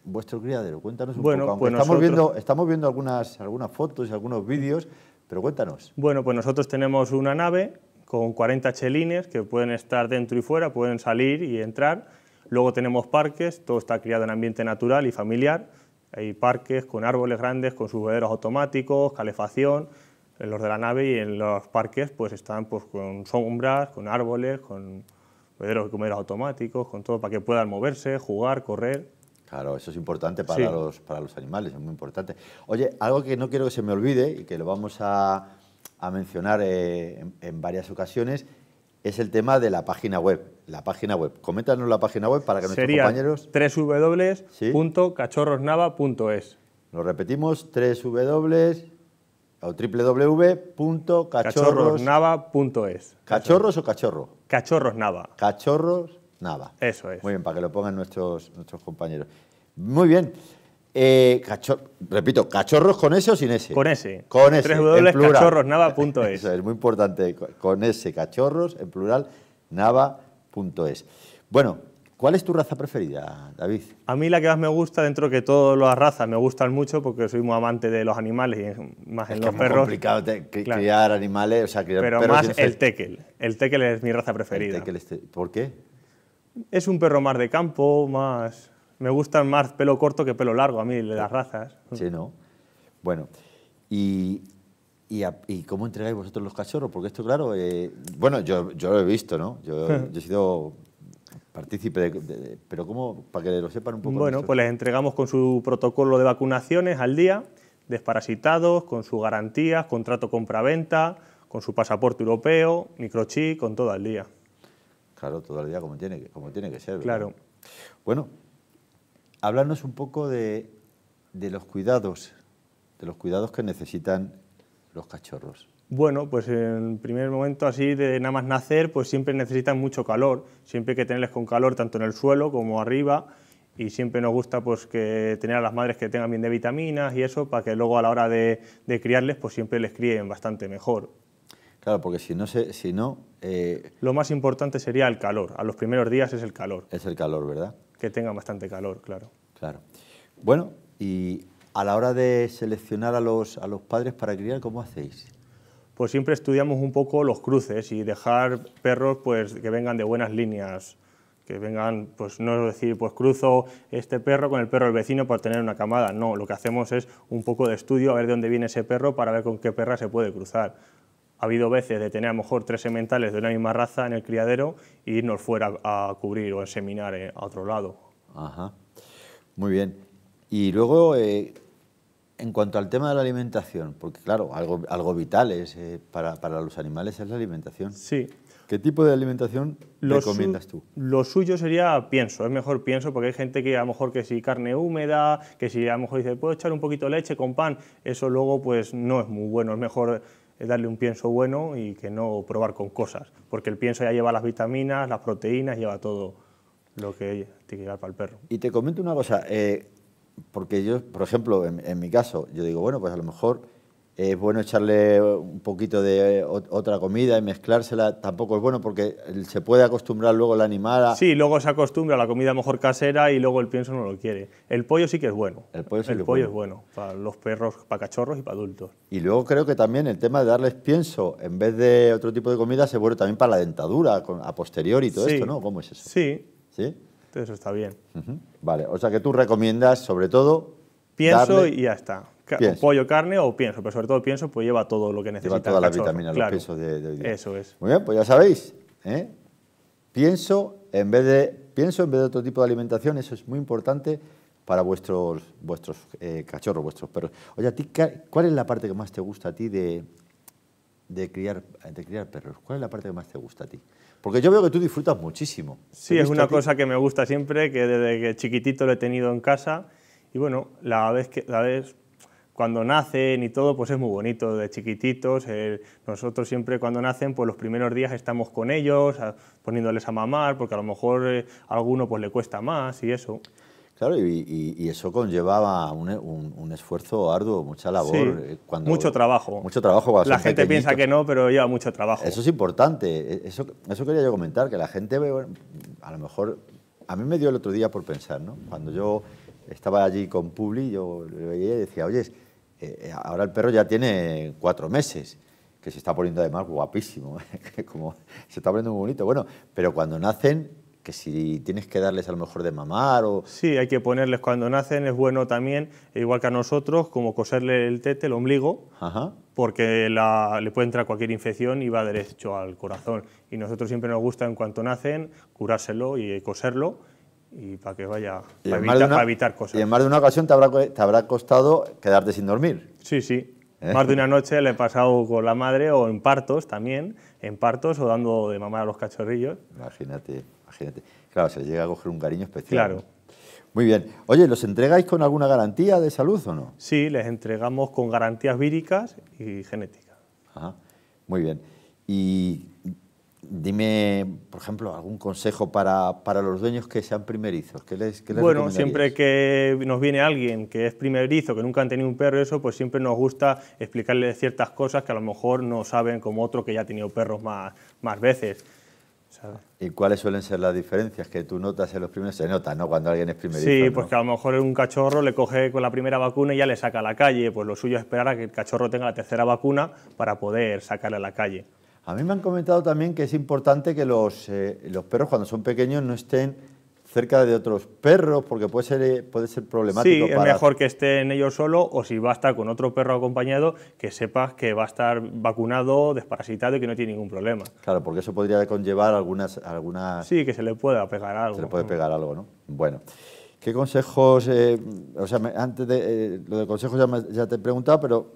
vuestro criadero? Cuéntanos un poco. Pues estamos, viendo, estamos viendo algunas, algunas fotos y algunos vídeos, pero cuéntanos. Bueno, pues nosotros tenemos una nave con 40 chelines que pueden estar dentro y fuera, pueden salir y entrar. Luego tenemos parques, todo está criado en ambiente natural y familiar hay parques con árboles grandes, con sus automáticos, calefacción, en los de la nave y en los parques pues están pues, con sombras, con árboles, con subvederos automáticos, con todo para que puedan moverse, jugar, correr. Claro, eso es importante para, los, para los animales, es muy importante. Oye, algo que no quiero que se me olvide y que lo vamos a, mencionar eh, en varias ocasiones es el tema de la página web. La página web. Coméntanos la página web para que nuestros compañeros. www.cachorrosnava.es. Lo repetimos, www www.cachorrosnava.es. ¿Cachorros o cachorro? Cachorros Cachorrosnava. Cachorros Eso es. Muy bien, para que lo pongan nuestros, nuestros compañeros. Muy bien. Eh, cachor repito, cachorros con S o sin S Con S Con ese. www.cachorrosnava.es. [LAUGHS] Eso es muy importante. Con S, cachorros, en plural, nava.es. Bueno, ¿cuál es tu raza preferida, David? A mí la que más me gusta, dentro que todas las razas me gustan mucho, porque soy muy amante de los animales y más en los perros. Es complicado criar animales, o sea, criar Pero más el tekel. El tekel es mi raza preferida. ¿Por qué? Es un perro más de campo, más me gustan más pelo corto que pelo largo a mí, de las razas. Sí, ¿no? Bueno, y, y, cómo entregáis vosotros los cachorros? Porque esto, claro, eh, bueno, yo, lo he visto, ¿no? Yo, [LAUGHS] he sido partícipe, de, pero ¿cómo? Para que lo sepan un poco. Bueno, pues les entregamos con su protocolo de vacunaciones al día, desparasitados, con sus garantías, contrato compra-venta, con su pasaporte europeo, microchip, con todo al día. Claro, todo al día como tiene, como tiene que ser. Claro. Bueno, hablarnos un poco de, los cuidados, de los cuidados que necesitan los cachorros. Bueno, pues en primer momento así de nada más nacer, pues siempre necesitan mucho calor, siempre hay que tenerles con calor tanto en el suelo como arriba y siempre nos gusta pues que tener a las madres que tengan bien de vitaminas y eso para que luego a la hora de, criarles pues siempre les críen bastante mejor. Claro, porque si no, si no eh, Lo más importante sería el calor, a los primeros días es el calor. Es el calor, ¿verdad? que tengan bastante calor, claro. Claro. Bueno, y a la hora de seleccionar a los, a los padres para criar, ¿cómo hacéis? Pues siempre estudiamos un poco los cruces y dejar perros pues, que vengan de buenas líneas, que vengan, pues no decir, pues cruzo este perro con el perro del vecino para tener una camada, no, lo que hacemos es un poco de estudio, a ver de dónde viene ese perro para ver con qué perra se puede cruzar ha habido veces de tener a lo mejor tres sementales de una misma raza en el criadero e irnos fuera a, cubrir o a seminar eh, a otro lado. Ajá, muy bien. Y luego, eh, en cuanto al tema de la alimentación, porque claro, algo, vital es, eh, para, los animales es la alimentación. Sí, ¿Qué tipo de alimentación lo recomiendas tú? Lo suyo sería pienso, es mejor pienso porque hay gente que a lo mejor que si carne húmeda, que si a lo mejor dice, puedo echar un poquito de leche con pan, eso luego pues no es muy bueno, es mejor es darle un pienso bueno y que no probar con cosas, porque el pienso ya lleva las vitaminas, las proteínas, lleva todo lo que tiene que llevar para el perro. Y te comento una cosa, eh, porque yo, por ejemplo, en mi caso, yo digo, bueno, pues a lo mejor es bueno echarle un poquito de eh, otra comida y mezclársela, tampoco es bueno porque se puede acostumbrar luego el animal a... Sí, luego se acostumbra a la comida mejor casera y luego el pienso no lo quiere. El pollo sí que es bueno. El pollo, sí el es, bueno. para los perros, para cachorros y para adultos. Y luego creo que también el tema de darles pienso en vez de otro tipo de comida se vuelve también para la dentadura, a posteriori y todo esto, ¿no? ¿Cómo es eso? Sí. ¿Sí? Entonces está bien. Vale, o sea que tú recomiendas sobre todo... Pienso y ya está pollo, carne o pienso, pero sobre todo pienso, pues lleva todo lo que necesita. Lleva todas las vitaminas, de, Eso es. Muy bien, pues ya sabéis, ¿eh? pienso en vez de pienso en vez de otro tipo de alimentación, eso es muy importante para vuestros vuestros eh, cachorros, vuestros perros. Oye, ti cuál es la parte que más te gusta a ti de, de criar de perros? ¿Cuál es la parte que más te gusta a ti? Porque yo veo que tú disfrutas muchísimo. Sí, es una cosa que me gusta siempre, que desde que chiquitito lo he tenido en casa. Y bueno, la vez que la vez cuando nacen y todo, pues es muy bonito, de chiquititos. nosotros siempre cuando nacen, pues los primeros días estamos con ellos, poniéndoles a mamar, porque a lo mejor eh, a alguno pues le cuesta más y eso. Claro, y, eso conllevaba un, esfuerzo arduo, mucha labor. Sí, eh, mucho trabajo. Mucho trabajo. la gente piensa que no, pero lleva mucho trabajo. Eso es importante. E, eso, eso quería yo comentar, que la gente, bueno, a lo mejor, a mí me dio el otro día por pensar, ¿no? Cuando yo estaba allí con Publi, yo le veía y decía, oye, eh, eh, ahora el perro ya tiene cuatro meses, que se está poniendo además guapísimo, [LAUGHS] se está poniendo muy bonito. Bueno, pero cuando nacen, que si tienes que darles a lo mejor de mamar o... Sí, hay que ponerles cuando nacen, es bueno también, igual que a nosotros, como coserle el tete, el ombligo, porque le puede entrar cualquier infección y va derecho al corazón. Y nosotros siempre nos gusta, en cuanto nacen, curárselo y coserlo y para que vaya para, evitar, cosas. Y en más de una ocasión te habrá, te habrá costado quedarte sin dormir. Sí, sí. ¿Eh? Más de una noche le he pasado con la madre o en partos también, en partos o dando de mamá a los cachorrillos. Imagínate, imagínate. Claro, se llega a coger un cariño especial. Claro. Muy bien. Oye, ¿los entregáis con alguna garantía de salud o no? Sí, les entregamos con garantías víricas y genéticas. Ajá. Muy bien. ¿Y Dime, por ejemplo, algún consejo para, los dueños que sean primerizos. ¿Qué bueno, siempre que nos viene alguien que es primerizo, que nunca han tenido un perro, eso, pues siempre nos gusta explicarle ciertas cosas que a lo mejor no saben como otro que ya ha tenido perros más, más veces. ¿Y cuáles suelen ser las diferencias que tú notas en los primeros? Se nota, ¿no? Cuando alguien es primerizo. Sí, pues que a lo mejor un cachorro le coge con la primera vacuna y ya le saca a la calle. Pues lo suyo es esperar a que el cachorro tenga la tercera vacuna para poder sacarle a la calle. A mí me han comentado también que es importante que los, eh, los perros cuando son pequeños no estén cerca de otros perros porque puede ser, eh, puede ser problemático. Sí, es mejor que estén ellos solos o si va a estar con otro perro acompañado que sepas que va a estar vacunado, desparasitado y que no tiene ningún problema. Claro, porque eso podría conllevar algunas... algunas... Sí, que se le pueda pegar algo. Se le puede pegar algo, ¿no? Bueno. ¿Qué consejos, eh, o sea, antes de lo de consejos ya, ya te he preguntado, pero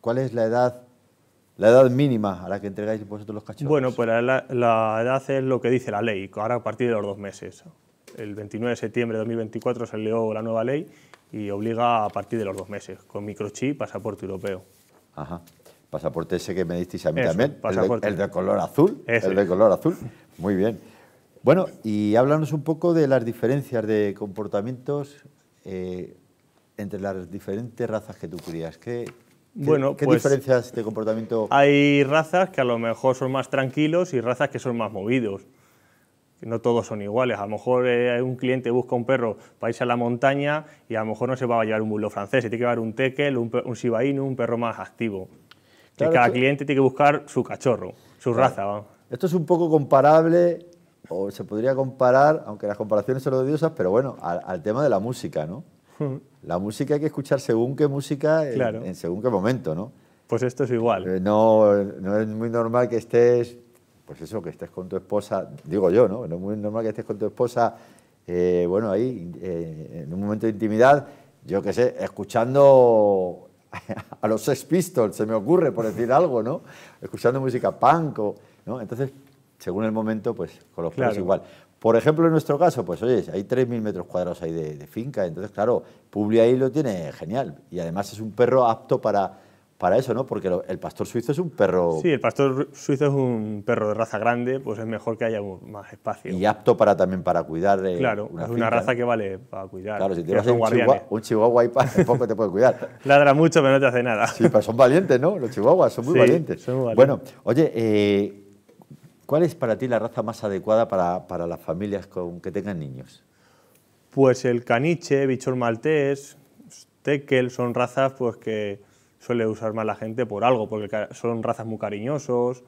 ¿cuál es la edad la edad mínima a la que entregáis vosotros los cachorros. Bueno, pues la, edad es lo que dice la ley, ahora a partir de los dos meses. El 29 de septiembre de 2024 salió la nueva ley y obliga a partir de los dos meses, con microchip, pasaporte europeo. Ajá. Pasaporte ese que me disteis a mí también, el de, color azul, el de color azul, muy bien. Bueno, y háblanos un poco de las diferencias de comportamientos eh, entre las diferentes razas que tú crías. Bueno, ¿Qué pues diferencias de comportamiento? Hay razas que a lo mejor son más tranquilos y razas que son más movidos. No todos son iguales. A lo mejor eh, un cliente busca un perro para irse a la montaña y a lo mejor no se va a llevar un bulo francés, se tiene que llevar un tekel, un, un un perro más activo. cada cliente tiene que buscar su cachorro, su raza. Esto es un poco comparable, o se podría comparar, aunque las comparaciones son odiosas, pero bueno, al tema de la música, ¿no? [LAUGHS] La música hay que escuchar según qué música, en, según qué momento, ¿no? Pues esto es igual. Eh, no, no es muy normal que estés, pues eso, que estés con tu esposa, digo yo, ¿no? No es muy normal que estés con tu esposa, eh, bueno, ahí, eh, en un momento de intimidad, yo qué sé, escuchando [LAUGHS] a los Sex Pistols, se me ocurre, por decir algo, ¿no? Escuchando música punk, ¿no? Entonces, según el momento, pues con los claro. igual. Por ejemplo, en nuestro caso, pues oye, hay 3.000 metros cuadrados ahí de, finca, entonces claro, Publi ahí lo tiene genial. Y además es un perro apto para, para eso, ¿no? Porque el pastor suizo es un perro... Sí, el pastor suizo es un perro de raza grande, pues es mejor que haya más espacio. Y apto para también para cuidar de. Claro, una es una raza que vale para cuidar. Claro, si tienes un chihuahua, un chihuahua ahí [LAUGHS] poco te puede cuidar. [LAUGHS] Ladra mucho, pero no te hace nada. Sí, pero son valientes, ¿no? Los chihuahuas son muy sí, valientes. Son muy valientes. Bueno, oye... Eh, ¿Cuál es para ti la raza más adecuada para, las familias que tengan niños? Pues el caniche, bichón maltés, tekel, son razas pues que suele usar más la gente por algo, porque son razas muy cariñosos.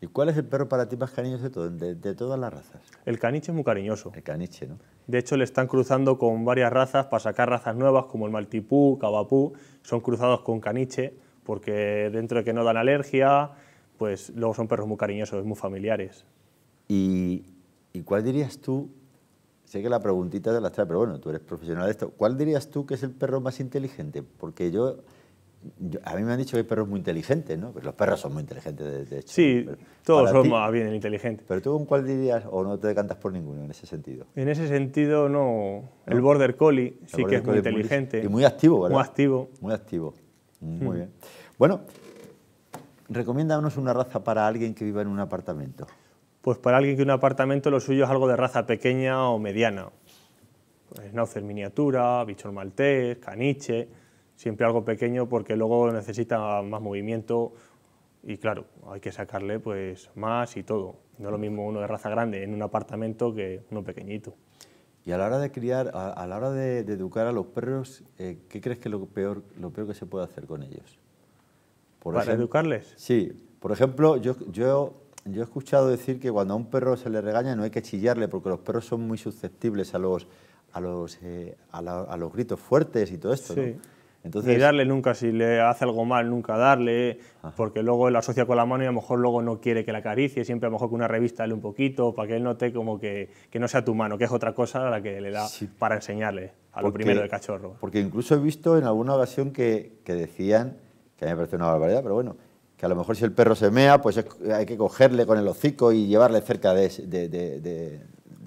¿Y cuál es el perro para ti más cariñoso de, todas las razas? El caniche es muy cariñoso. El caniche, ¿no? De hecho, le están cruzando con varias razas para sacar razas nuevas, como el maltipú, cabapú, son cruzados con caniche, porque dentro de que no dan alergia, pues luego son perros muy cariñosos, muy familiares. ¿Y, y cuál dirías tú? Sé que la preguntita te la trae, pero bueno, tú eres profesional de esto. ¿Cuál dirías tú que es el perro más inteligente? Porque yo, a mí me han dicho que hay perros muy inteligentes, ¿no? Pero pues los perros son muy inteligentes, de, hecho. Sí, todos son más bien inteligentes. Pero tú, ¿cuál dirías o no te decantas por ninguno en ese sentido? En ese sentido, no. El Border Collie sí que es muy inteligente. y muy activo, ¿verdad? Muy activo. Muy activo. Mm, muy hmm. bien. Bueno, recomiéndanos una raza para alguien que viva en un apartamento. Pues para alguien que un apartamento lo suyo es algo de raza pequeña o mediana. Schnauzer pues miniatura, bichón maltés, caniche, siempre algo pequeño porque luego necesita más movimiento y claro, hay que sacarle pues más y todo. No es lo mismo uno de raza grande en un apartamento que uno pequeñito. Y a la hora de criar, a, la hora de, educar a los perros, eh, ¿qué crees que es lo peor, lo peor que se puede hacer con ellos? ¿Para educarles? Sí. Por ejemplo, yo, yo, he escuchado decir que cuando a un perro se le regaña no hay que chillarle, porque los perros son muy susceptibles a los, a los, eh, a, los gritos fuertes y todo esto. Sí. ¿no? Entonces, Ni darle nunca, si le hace algo mal, nunca darle, porque luego él asocia con la mano y a lo mejor luego no quiere que la acaricie, siempre a lo mejor con una revista le un poquito, para que él note como que, que, no sea tu mano, que es otra cosa a la que le da para enseñarle a lo primero de cachorro. Porque incluso he visto en alguna ocasión que, que decían que a mí me parece una barbaridad, pero bueno, que a lo mejor si el perro se mea, pues hay que cogerle con el hocico y llevarle cerca de... de,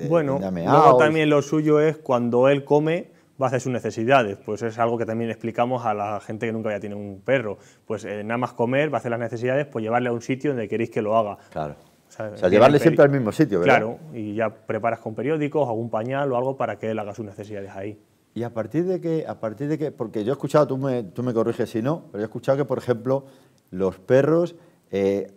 bueno, luego también lo suyo es cuando él come, va a hacer sus necesidades. Pues es algo que también explicamos a la gente que nunca había tenido un perro. Pues eh, nada más comer, va a hacer las necesidades, pues llevarle a un sitio donde queréis que lo haga. Claro. o sea llevarle siempre al mismo sitio, ¿verdad? Claro, y ya preparas con periódicos, algún pañal o algo para que él haga sus necesidades ahí. Y a partir de que, a partir de que porque yo he escuchado, tú me, tú me corriges si no, pero yo he escuchado que, por ejemplo, los perros, eh,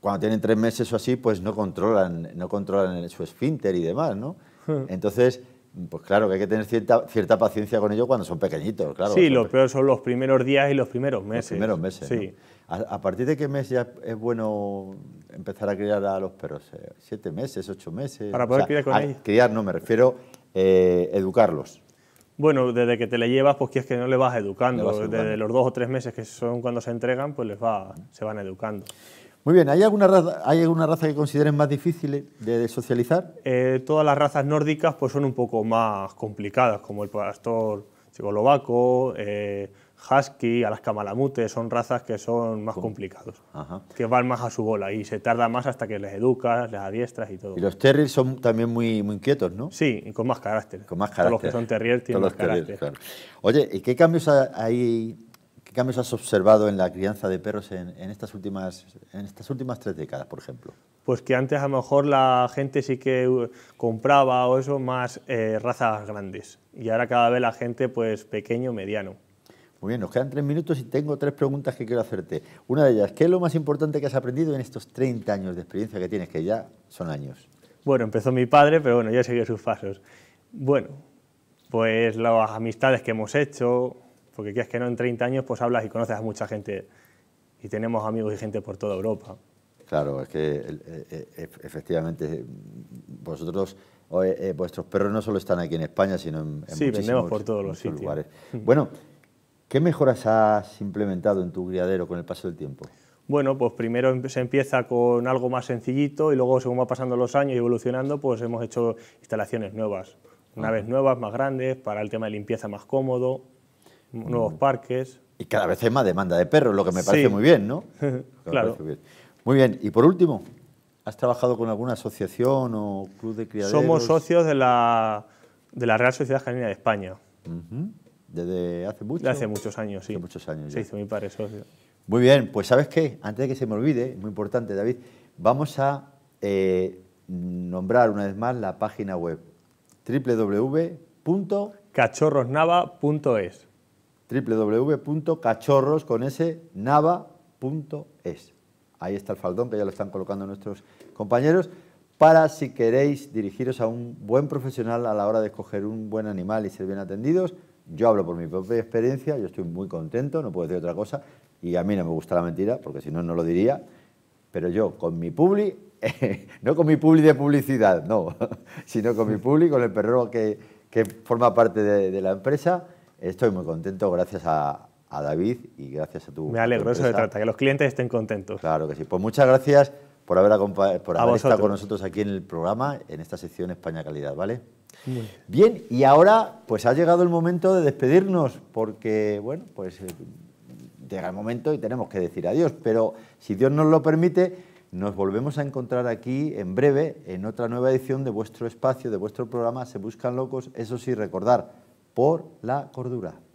cuando tienen tres meses o así, pues no controlan, no controlan su esfínter y demás, ¿no? [LAUGHS] Entonces, pues claro, que hay que tener cierta, paciencia con ellos cuando son pequeñitos, claro. Sí, los perros son los primeros días y los primeros meses. Los primeros meses, sí. ¿A, partir de qué mes ya es bueno empezar a criar a los perros? Eh, ¿Siete meses, ocho meses? Para poder criar con ellos. Criar no, me refiero eh, educarlos. Bueno, desde que te le llevas, pues es que no le vas educando. Desde los dos o tres meses que son cuando se entregan, pues les va, se van educando. Muy bien, ¿hay alguna raza, ¿hay alguna raza que consideren más difícil de, socializar? Eh, todas las razas nórdicas pues, son un poco más complicadas, como el pastor checoslovaco, eh, husky, a las camalamutes, son razas que son más complicados, que van más a su bola y se tarda más hasta que les educas, les adiestras y todo. Y los terriers son también muy, muy inquietos, ¿no? Sí, con más carácter. Con más carácter. Todos los que son terriers tienen más carácter. Oye, ¿y qué cambios hay, qué cambios has observado en la crianza de perros en, estas últimas, en estas últimas tres décadas, por ejemplo? Pues que antes a lo mejor la gente sí que uh, compraba o eso más eh, razas grandes y ahora cada vez la gente pues pequeño, mediano muy bien, nos quedan tres minutos y tengo tres preguntas que quiero hacerte. Una de ellas, ¿qué es lo más importante que has aprendido en estos 30 años de experiencia que tienes, que ya son años? Bueno, empezó mi padre, pero bueno, yo he seguido sus pasos. Bueno, pues las amistades que hemos hecho, porque quieres que no, en 30 años pues hablas y conoces a mucha gente y tenemos amigos y gente por toda Europa. Claro, es que e, e, e, efectivamente vosotros vuestros perros no solo están aquí en España, sino en, lugares. sí, vendemos por todos los sitios. Bueno, ¿Qué mejoras has implementado en tu criadero con el paso del tiempo? Bueno, pues primero em, se empieza con algo más sencillito y luego según va pasando los años y evolucionando, pues hemos hecho instalaciones nuevas. Naves nuevas, más grandes, para el tema de limpieza más cómodo, nuevos mm. parques. Y cada vez hay más demanda de perros, lo que me parece muy bien, ¿no? [LAUGHS] claro. Muy bien, y por último, ¿has trabajado con alguna asociación o club de criaderos? Somos socios de la, Real Sociedad Canina de España. ¿Desde hace Hace muchos años, sí. muchos años. Sí, hizo mi padre socio. Muy bien, pues ¿sabes qué? Antes de que se me olvide, muy importante, David, vamos a eh, nombrar una vez más la página web www.cachorrosnava.es www.cachorros con ese Ahí está el faldón que ya lo están colocando nuestros compañeros para si queréis dirigiros a un buen profesional a la hora de escoger un buen animal y ser bien atendidos, yo hablo por mi propia experiencia, yo estoy muy contento, no puedo decir otra cosa, y a mí no me gusta la mentira, porque si no, no lo diría, pero yo con mi publi, [LAUGHS] no con mi publi de publicidad, no, [LAUGHS] sino con mi publi, con el perro que, forma parte de, la empresa, estoy muy contento gracias a, David y gracias a tu Me alegro, eso se trata, que los clientes estén contentos. Claro que sí, pues muchas gracias por haber, por haber estado con nosotros aquí en el programa, en esta sección España Calidad, ¿vale? Bien. y ahora pues ha llegado el momento de despedirnos, porque bueno, pues eh, llega el momento y tenemos que decir adiós, pero si Dios nos lo permite, nos volvemos a encontrar aquí en breve en otra nueva edición de vuestro espacio, de vuestro programa Se Buscan Locos, eso sí, recordar, por la cordura.